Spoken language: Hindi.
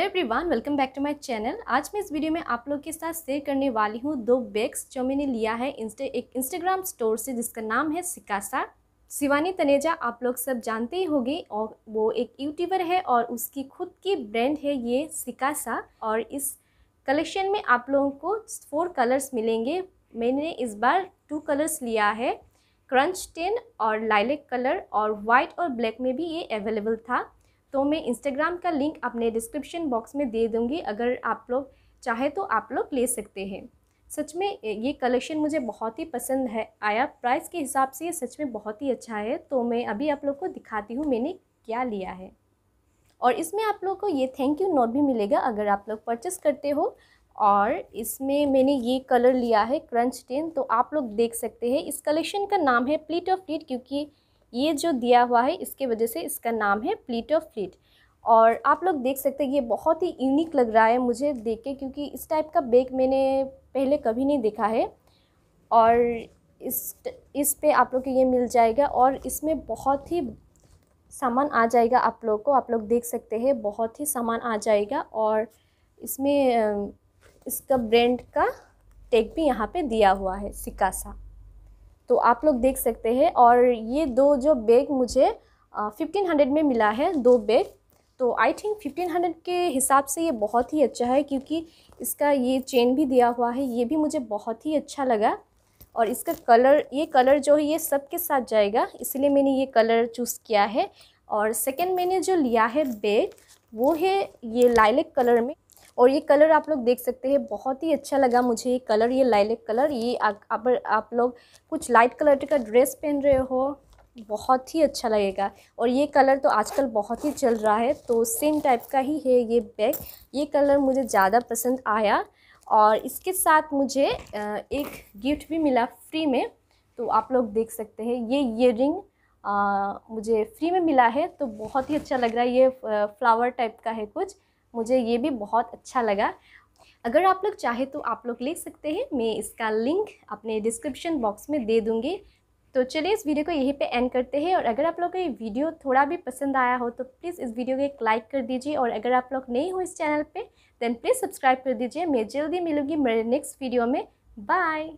hello everyone welcome back to my channel आज मैं इस वीडियो में आप लोग के साथ शेयर करने वाली हूँ दो बैग्स जो मैंने लिया है इंस्टे एक इंस्टाग्राम स्टोर से जिसका नाम है सिकासा शिवानी तनेजा आप लोग सब जानते ही होंगे और वो एक यूट्यूबर है और उसकी खुद की ब्रांड है ये सिकासा और इस कलेक्शन में आप लोगों को फोर कलर्स मिलेंगे मैंने इस बार टू कलर्स लिया है क्रंच टेन और लाइलेक कलर और वाइट और ब्लैक में भी ये अवेलेबल था तो मैं इंस्टाग्राम का लिंक अपने डिस्क्रिप्शन बॉक्स में दे दूँगी अगर आप लोग चाहे तो आप लोग ले सकते हैं सच में ये कलेक्शन मुझे बहुत ही पसंद है आया प्राइस के हिसाब से ये सच में बहुत ही अच्छा है तो मैं अभी आप लोग को दिखाती हूँ मैंने क्या लिया है और इसमें आप लोग को ये थैंक यू नोट भी मिलेगा अगर आप लोग परचेस करते हो और इसमें मैंने ये कलर लिया है क्रंच टेन तो आप लोग देख सकते हैं इस कलेक्शन का नाम है प्लीट ऑफ प्लीट क्योंकि ये जो दिया हुआ है इसके वजह से इसका नाम है प्लीट ऑफ फ्लीट और आप लोग देख सकते हैं ये बहुत ही यूनिक लग रहा है मुझे देख के क्योंकि इस टाइप का बैग मैंने पहले कभी नहीं देखा है और इस इस पे आप लोग को ये मिल जाएगा और इसमें बहुत ही सामान आ जाएगा आप लोग को आप लोग देख सकते हैं बहुत ही सामान आ जाएगा और इसमें इसका ब्रांड का टैग भी यहाँ पे दिया हुआ है सा तो आप लोग देख सकते हैं और ये दो जो बैग मुझे फिफ्टीन हंड्रेड में मिला है दो बैग तो आई थिंक फिफ्टीन हंड्रेड के हिसाब से ये बहुत ही अच्छा है क्योंकि इसका ये चेन भी दिया हुआ है ये भी मुझे बहुत ही अच्छा लगा और इसका कलर ये कलर जो है ये सब के साथ जाएगा इसलिए मैंने ये कलर चूज़ किया है और सेकेंड मैंने जो लिया है बैग वो है ये लाइलेक कलर में और ये कलर आप लोग देख सकते हैं बहुत ही अच्छा लगा मुझे ये कलर ये लाइलेक कलर ये आप, आप लोग कुछ लाइट कलर का ड्रेस पहन रहे हो बहुत ही अच्छा लगेगा और ये कलर तो आजकल बहुत ही चल रहा है तो सेम टाइप का ही है ये बैग ये कलर मुझे ज़्यादा पसंद आया और इसके साथ मुझे एक गिफ्ट भी मिला फ्री में तो आप लोग देख सकते हैं ये इयर रिंग मुझे फ्री में मिला है तो बहुत ही अच्छा लग रहा है ये फ्लावर टाइप का है कुछ मुझे ये भी बहुत अच्छा लगा अगर आप लोग चाहे तो आप लोग ले सकते हैं मैं इसका लिंक अपने डिस्क्रिप्शन बॉक्स में दे दूँगी तो चलिए इस वीडियो को यहीं पे एंड करते हैं और अगर आप लोग को ये वीडियो थोड़ा भी पसंद आया हो तो प्लीज़ इस वीडियो को एक लाइक कर दीजिए और अगर आप लोग नए हो इस चैनल पे देन प्लीज़ सब्सक्राइब कर दीजिए मैं जल्दी मिलूँगी मेरे नेक्स्ट वीडियो में बाय